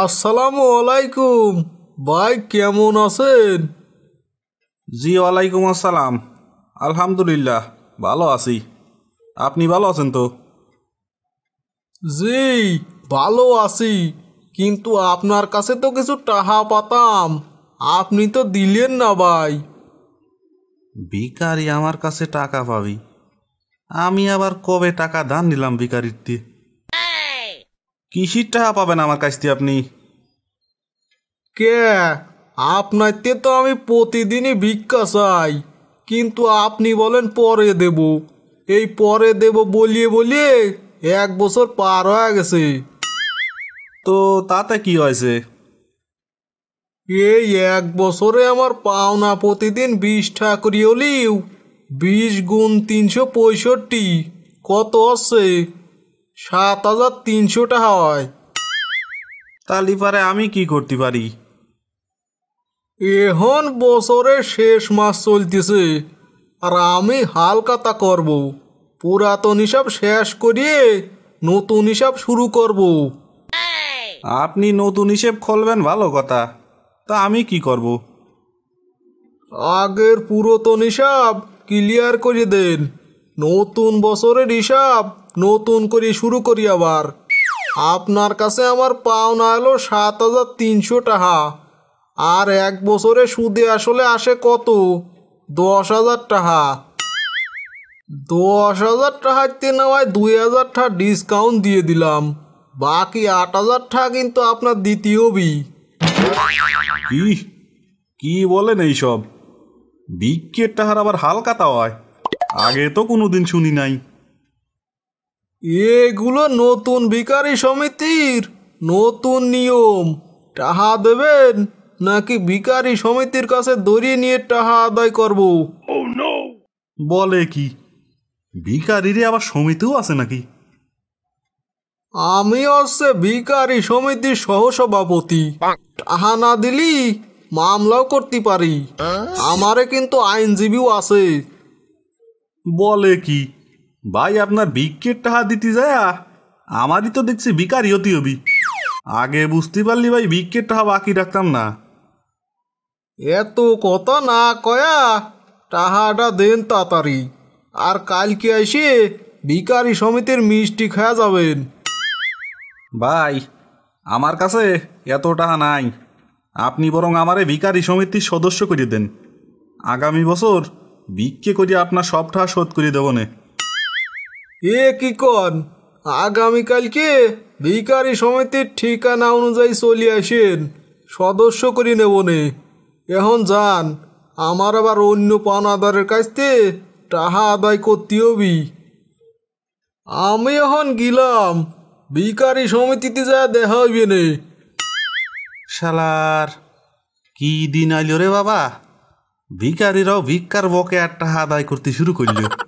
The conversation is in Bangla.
আসসালামু আলাইকুম ভাই কেমন আছেন জি ওয়ালাইকুম আসসালাম আলহামদুলিল্লাহ ভালো আছি আপনি ভালো আছেন তো জি ভালো আছি কিন্তু আপনার কাছে তো কিছু টাহা পাতাম আপনি তো দিলেন না ভাই বিকারি আমার কাছে টাকা পাবি আমি আবার কবে টাকা দান দিলাম বিকারির দিয়ে কিসির টাকা পাবেন আমার কাছ থেকে আপনি কে আপনাইতে তো আমি প্রতিদিনই ভিক্ষা চাই কিন্তু আপনি বলেন পরে দেব এই পরে দেব বলিয়ে বলিয়ে এক বছর পার হয়ে গেছে তো তাতে কি হয়েছে এই এক বছরে আমার পাওনা প্রতিদিন বিশ টাকা বিশ গুণ তিনশো পঁয়ষট্টি কত আছে সাত হাজার তিনশো টাকা হয় তালি পারে আমি কি করতে পারি এখন বছরের শেষ মাস চলতেছে আর আমি হালকাতা করব পুরাতন হিসাব শেষ করিয়ে নতুন হিসাব শুরু করব আপনি নতুন হিসেব খুলবেন ভালো কথা তা আমি কি করব আগের পুরাতন হিসাব ক্লিয়ার করে দেন নতুন বছরের হিসাব নতুন করে শুরু করি আবার আপনার কাছে আমার পাওনা এলো সাত হাজার তিনশো টাকা আর এক বছরে সুদে আসলে আসে কত দশ হাজার টাকা দশ হাজার টাকার নেওয়ায় দুই হাজার টাকা ডিসকাউন্ট দিয়ে দিলাম বাকি আট হাজার টাকা কিন্তু আপনার দ্বিতীয় বি কি বলেন এইসব বিক্রির টাকার আবার হালকা তাওয়ায় আগে তো কোনোদিন শুনি নাই এগুলো নতুন ভিকারি সমিতির নতুন নিয়ম টাহা দেবেন নাকি ভিকারি সমিতির কাছে দড়িয়ে নিয়ে টাহা আদায় করব oh, বলে কি ভিকারির আবার সমিতিও আছে নাকি আমি হচ্ছে ভিকারি সমিতির সহসভাপতি টাহা না দিলি মামলাও করতে পারি হ্যাঁ? আমারে কিন্তু আইনজীবীও আছে বলে কি ভাই আপনার বিকেট টাহা দিতে যায় আমারই তো দেখছি বিকারি হতি হবি আগে বুঝতে পারলি ভাই বিকেট টাহা বাকি রাখতাম না এত কত না কয়া টাহাটা দেন তাড়াতাড়ি আর কালকে এসে বিকারি সমিতির মিষ্টি খাওয়া যাবেন ভাই আমার কাছে এত টাকা নাই আপনি বরং আমারে বিকারি সমিতির সদস্য করিয়ে দেন আগামী বছর বিক্রি করিয়া আপনার সব টাকা শোধ করিয়ে দেবনে এ কি কন আগামীকালকে ভিকারি সমিতির ঠিকানা অনুযায়ী চলে আসেন সদস্য করি নেব নে এখন যান আমার আবার অন্য পানাদারের কাছতে টাহা আদায় করতে হবি আমি এখন গিলাম ভিকারি সমিতিতে যা দেখা হইবে নে সালার কি দিন আইল রে বাবা ভিকারিরাও ভিক্ষার বকে আর টাহা আদায় করতে শুরু করলো